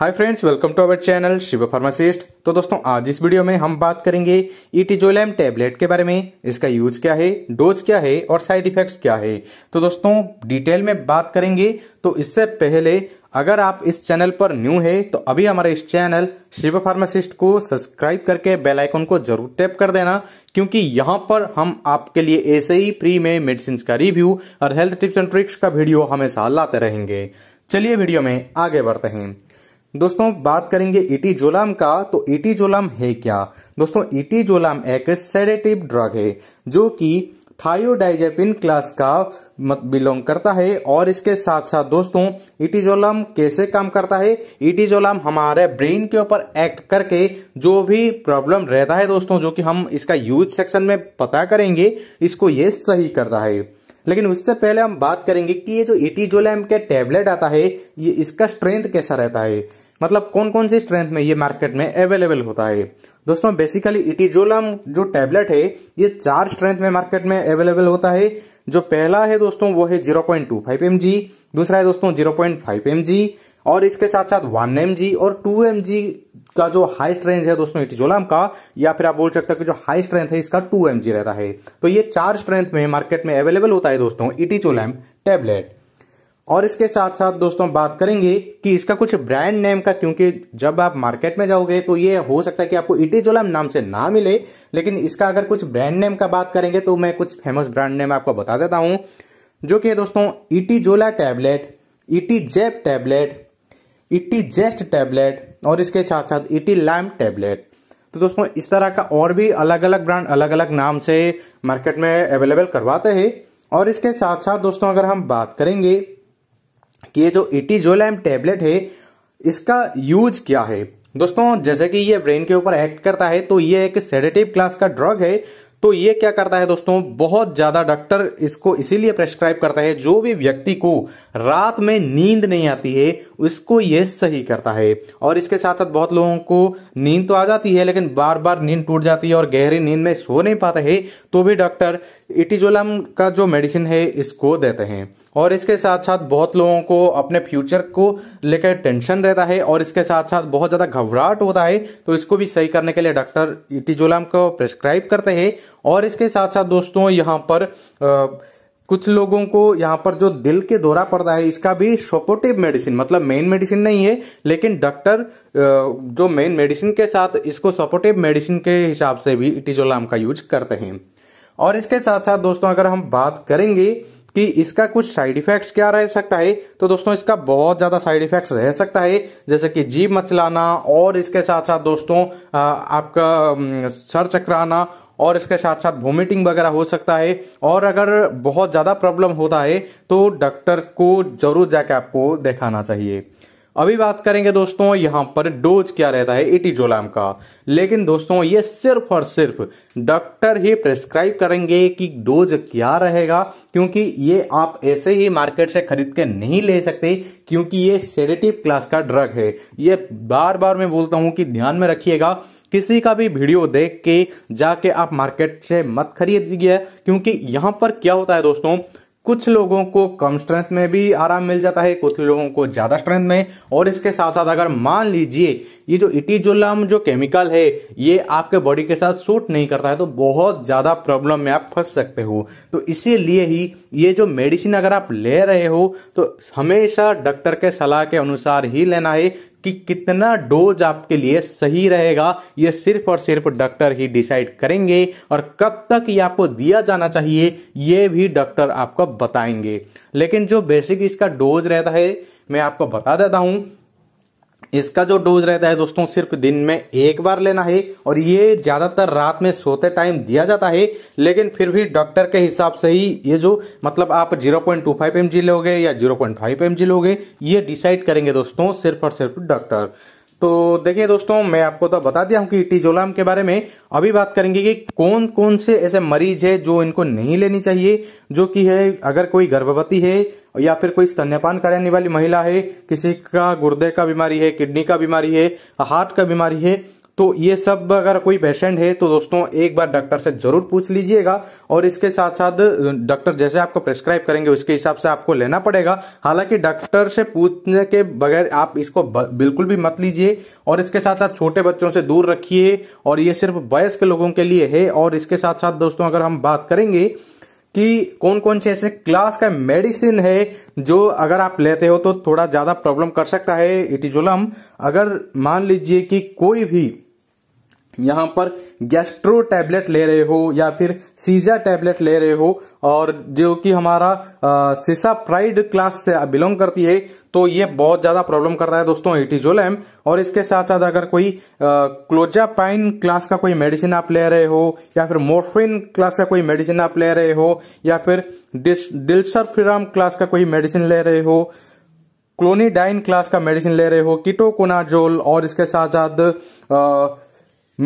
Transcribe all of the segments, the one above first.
hi friends welcome to our channel Shiv pharmacist तो दोस्तों आज इस वीडियो में हम बात करेंगे इटिजोलैम e टेबलेट के बारे में इसका यूज क्या है डोज क्या है और साइड इफेक्ट्स क्या है तो दोस्तों डिटेल में बात करेंगे तो इससे पहले अगर आप इस चैनल पर न्यू है तो अभी हमारे इस चैनल शिव फार्मासिस्ट को सब्सक्राइब करके बेल आइकन को जरूर टैप कर देना क्योंकि यहाँ पर हम आपके लिए ऐसे ही फ्री में मेडिसिन का रिव्यू और हेल्थ टिप्स एंड ट्रिक्स का वीडियो हमेशा लाते रहेंगे चलिए वीडियो में आगे बढ़ते हैं दोस्तों बात करेंगे जोलाम e का तो इटीजोलाम e है क्या दोस्तों जोलाम e एक सेडेटिव ड्रग है जो कि थायोडाइजेपिन क्लास का बिलोंग करता है और इसके साथ साथ दोस्तों इटीजोलम कैसे काम करता है इटीजोलम हमारे ब्रेन के ऊपर एक्ट करके जो भी प्रॉब्लम रहता है दोस्तों जो कि हम इसका यूज सेक्शन में पता करेंगे इसको ये सही करता है लेकिन उससे पहले हम बात करेंगे कि ये जो इटीजोलम के टेबलेट आता है ये इसका स्ट्रेंथ कैसा रहता है मतलब कौन कौन सी स्ट्रेंथ में ये मार्केट में अवेलेबल होता है दोस्तों बेसिकली इटिजोलम जो टैबलेट है ये चार स्ट्रेंथ में मार्केट में अवेलेबल होता है जो पहला है दोस्तों वो है जीरो पॉइंट दूसरा है दोस्तों जीरो पॉइंट और इसके साथ साथ वन एम और टू एम का जो हाई स्ट्रेंथ है दोस्तों इटिजोलाम का या फिर आप बोल सकते हो कि जो हाई स्ट्रेंथ है इसका टू एम रहता है तो ये चार स्ट्रेंथ में मार्केट में अवेलेबल होता है दोस्तों इटिजोलम टैबलेट और इसके साथ साथ दोस्तों बात करेंगे कि इसका कुछ ब्रांड नेम का क्योंकि जब आप मार्केट में जाओगे तो ये हो सकता है कि आपको जोलम नाम से ना मिले लेकिन इसका अगर कुछ ब्रांड नेम का बात करेंगे तो मैं कुछ फेमस ब्रांड नेम आपको बता देता हूं जो कि है दोस्तों Etizola tablet Etizep tablet Etizest tablet और इसके साथ साथ इटी लैम टैबलेट तो दोस्तों इस तरह का और भी अलग अलग ब्रांड अलग अलग नाम से मार्केट में अवेलेबल करवाते हैं और इसके साथ साथ दोस्तों अगर हम बात करेंगे कि ये जो इटीजोलैम टैबलेट है इसका यूज क्या है दोस्तों जैसे कि ये ब्रेन के ऊपर एक्ट करता है तो ये एक सेडेटिव क्लास का ड्रग है तो ये क्या करता है दोस्तों बहुत ज्यादा डॉक्टर इसको इसीलिए प्रेस्क्राइब करता है जो भी व्यक्ति को रात में नींद नहीं आती है उसको ये सही करता है और इसके साथ साथ बहुत लोगों को नींद तो आ जाती है लेकिन बार बार नींद टूट जाती है और गहरी नींद में सो नहीं पाते हैं तो भी डॉक्टर इटिजोलम का जो मेडिसिन है इसको देते हैं और इसके साथ साथ बहुत लोगों को अपने फ्यूचर को लेकर टेंशन रहता है और इसके साथ साथ बहुत ज़्यादा घबराहट होता है तो इसको भी सही करने के लिए डॉक्टर इटिजोलाम e को प्रेस्क्राइब करते हैं और इसके साथ साथ दोस्तों यहाँ पर आ, कुछ लोगों को यहाँ पर जो दिल के दौरा पड़ता है इसका भी सपोर्टिव मेडिसिन मतलब मेन मेडिसिन नहीं है लेकिन डॉक्टर जो मेन मेडिसिन के साथ इसको सपोर्टिव मेडिसिन के हिसाब से भी इटिजोलाम e का यूज करते हैं और इसके साथ साथ दोस्तों अगर हम बात करेंगे कि इसका कुछ साइड इफेक्ट्स क्या रह सकता है तो दोस्तों इसका बहुत ज्यादा साइड इफेक्ट्स रह सकता है जैसे कि जीप मचलाना और इसके साथ साथ दोस्तों आपका सर चकराना और इसके साथ साथ वोमिटिंग वगैरह हो सकता है और अगर बहुत ज्यादा प्रॉब्लम होता है तो डॉक्टर को जरूर जाके आपको दिखाना चाहिए अभी बात करेंगे दोस्तों यहाँ पर डोज क्या रहता है एटीजोलाम का लेकिन दोस्तों ये सिर्फ और सिर्फ डॉक्टर ही प्रेस्क्राइब करेंगे कि डोज क्या रहेगा क्योंकि ये आप ऐसे ही मार्केट से खरीद के नहीं ले सकते क्योंकि ये सेडेटिव क्लास का ड्रग है ये बार बार मैं बोलता हूं कि ध्यान में रखिएगा किसी का भी वीडियो देख के जाके आप मार्केट से मत खरीदिए क्योंकि यहाँ पर क्या होता है दोस्तों कुछ लोगों को कम स्ट्रेंथ में भी आराम मिल जाता है कुछ लोगों को ज्यादा स्ट्रेंथ में और इसके साथ साथ अगर मान लीजिए ये जो इटिजोलाम जो केमिकल है ये आपके बॉडी के साथ सूट नहीं करता है तो बहुत ज्यादा प्रॉब्लम में आप फंस सकते हो तो इसीलिए ही ये जो मेडिसिन अगर आप ले रहे हो तो हमेशा डॉक्टर के सलाह के अनुसार ही लेना है कि कितना डोज आपके लिए सही रहेगा ये सिर्फ और सिर्फ डॉक्टर ही डिसाइड करेंगे और कब तक ये आपको दिया जाना चाहिए ये भी डॉक्टर आपको बताएंगे लेकिन जो बेसिक इसका डोज रहता है मैं आपको बता देता हूं इसका जो डोज रहता है दोस्तों सिर्फ दिन में एक बार लेना है और ये ज़्यादातर रात में सोते टाइम दिया जाता है लेकिन फिर भी डॉक्टर के हिसाब से ही ये जो मतलब आप 0.25 पॉइंट लोगे या 0.5 पॉइंट लोगे ये डिसाइड करेंगे दोस्तों सिर्फ और सिर्फ डॉक्टर तो देखिए दोस्तों मैं आपको तो बता दिया हूं कि टीजोलाम के बारे में अभी बात करेंगे कि कौन कौन से ऐसे मरीज है जो इनको नहीं लेनी चाहिए जो कि है अगर कोई गर्भवती है या फिर कोई स्तन्यपान कराने वाली महिला है किसी का गुर्दे का बीमारी है किडनी का बीमारी है हार्ट का बीमारी है तो ये सब अगर कोई पेशेंट है तो दोस्तों एक बार डॉक्टर से जरूर पूछ लीजिएगा और इसके साथ साथ डॉक्टर जैसे आपको प्रेस्क्राइब करेंगे उसके हिसाब से आपको लेना पड़ेगा हालांकि डॉक्टर से पूछने के बगैर आप इसको बिल्कुल भी मत लीजिए और इसके साथ साथ छोटे बच्चों से दूर रखिए और ये सिर्फ वयस्क लोगों के लिए है और इसके साथ साथ दोस्तों अगर हम बात करेंगे कि कौन कौन से ऐसे क्लास का मेडिसिन है जो अगर आप लेते हो तो थोड़ा ज्यादा प्रॉब्लम कर सकता है इटिजोलम अगर मान लीजिए कि कोई भी यहाँ पर गैस्ट्रो टैबलेट ले रहे हो या फिर सीजा टैबलेट ले रहे हो और जो कि हमारा सिसा प्राइड क्लास से बिलोंग करती है तो ये बहुत ज्यादा प्रॉब्लम करता है दोस्तों एटीजोलैम और इसके साथ साथ अगर कोई क्लोजापाइन क्लास का कोई मेडिसिन आप ले रहे हो या फिर मोर्फिन क्लास का कोई मेडिसिन आप ले रहे हो या फिर डिल्सरफिराम क्लास का कोई मेडिसिन ले रहे हो क्लोनीडाइन क्लास का मेडिसिन ले रहे हो किटोकोनाजोल और इसके साथ साथ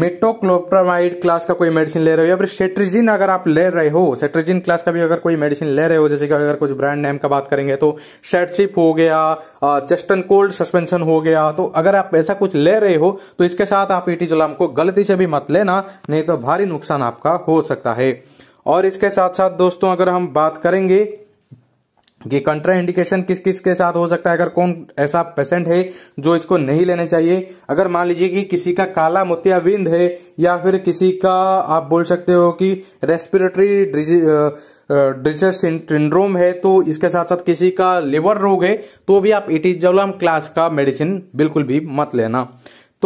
मेटोक्लोप्रामाइड क्लास का कोई मेडिसिन ले रहे हो या फिर सेट्रिजिन अगर आप ले रहे हो सेट्रिजिन क्लास का भी अगर कोई मेडिसिन ले रहे हो जैसे कि अगर कुछ ब्रांड नेम का बात करेंगे तो शेडशिप हो गया चेस्टन कोल्ड सस्पेंशन हो गया तो अगर आप ऐसा कुछ ले रहे हो तो इसके साथ आप ईटी e जुलाम को गलती से भी मत लेना नहीं तो भारी नुकसान आपका हो सकता है और इसके साथ साथ दोस्तों अगर हम बात करेंगे कि कंट्रा इंडिकेशन किस किस के साथ हो सकता है अगर कौन ऐसा पेशेंट है जो इसको नहीं लेना चाहिए अगर मान लीजिए कि किसी का काला मोतियाबिंद है या फिर किसी का आप बोल सकते हो कि रेस्पिरेटरी डिजर सिंड्रोम है तो इसके साथ साथ किसी का लिवर रोग है तो भी आप इटिजोलम क्लास का मेडिसिन बिल्कुल भी मत लेना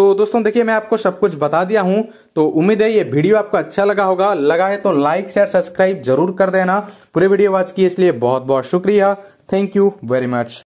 तो दोस्तों देखिए मैं आपको सब कुछ बता दिया हूं तो उम्मीद है ये वीडियो आपको अच्छा लगा होगा लगा है तो लाइक शेयर सब्सक्राइब जरूर कर देना पूरे वीडियो वॉच की इसलिए बहुत बहुत शुक्रिया थैंक यू वेरी मच